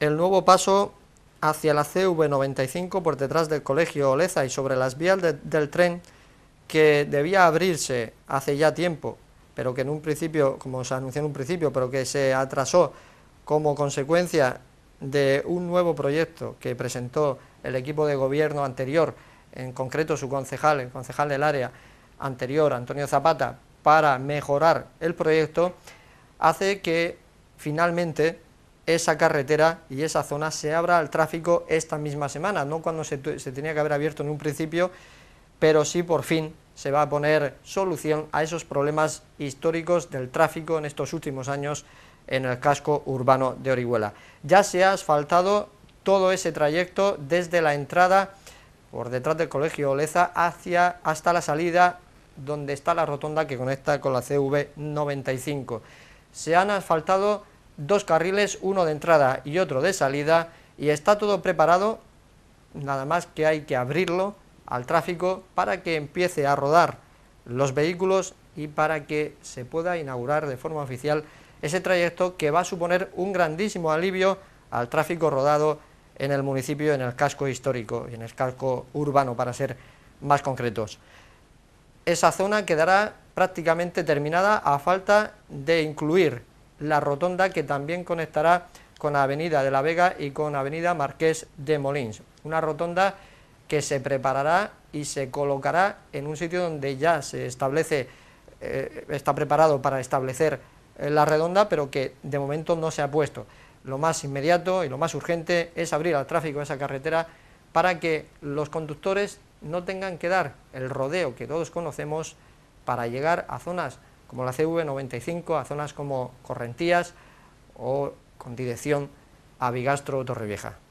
el nuevo paso hacia la CV95 por detrás del colegio Oleza y sobre las vías del tren que debía abrirse hace ya tiempo, pero que en un principio, como se anunció en un principio, pero que se atrasó como consecuencia de un nuevo proyecto que presentó el equipo de gobierno anterior, en concreto su concejal, el concejal del área anterior, Antonio Zapata, para mejorar el proyecto, hace que finalmente esa carretera y esa zona se abra al tráfico esta misma semana, no cuando se, tenía que haber abierto en un principio, pero sí por fin se va a poner solución a esos problemas históricos del tráfico en estos últimos años en el casco urbano de Orihuela. Ya se ha asfaltado todo ese trayecto desde la entrada por detrás del Colegio Oleza hacia, hasta la salida donde está la rotonda que conecta con la CV95. Se han asfaltado dos carriles, uno de entrada y otro de salida, y está todo preparado, nada más que hay que abrirlo al tráfico para que empiece a rodar los vehículos y para que se pueda inaugurar de forma oficial ese trayecto que va a suponer un grandísimo alivio al tráfico rodado en el municipio, en el casco histórico, y en el casco urbano para ser más concretos. Esa zona quedará prácticamente terminada a falta de incluir la rotonda que también conectará con Avenida de la Vega y con Avenida Marqués de Molins. Una rotonda que se preparará y se colocará en un sitio donde ya se establece, eh, está preparado para establecer eh, la redonda, pero que de momento no se ha puesto. Lo más inmediato y lo más urgente es abrir al tráfico esa carretera para que los conductores no tengan que dar el rodeo que todos conocemos para llegar a zonas como la CV95 a zonas como Correntías o con dirección a Bigastro o Torrevieja.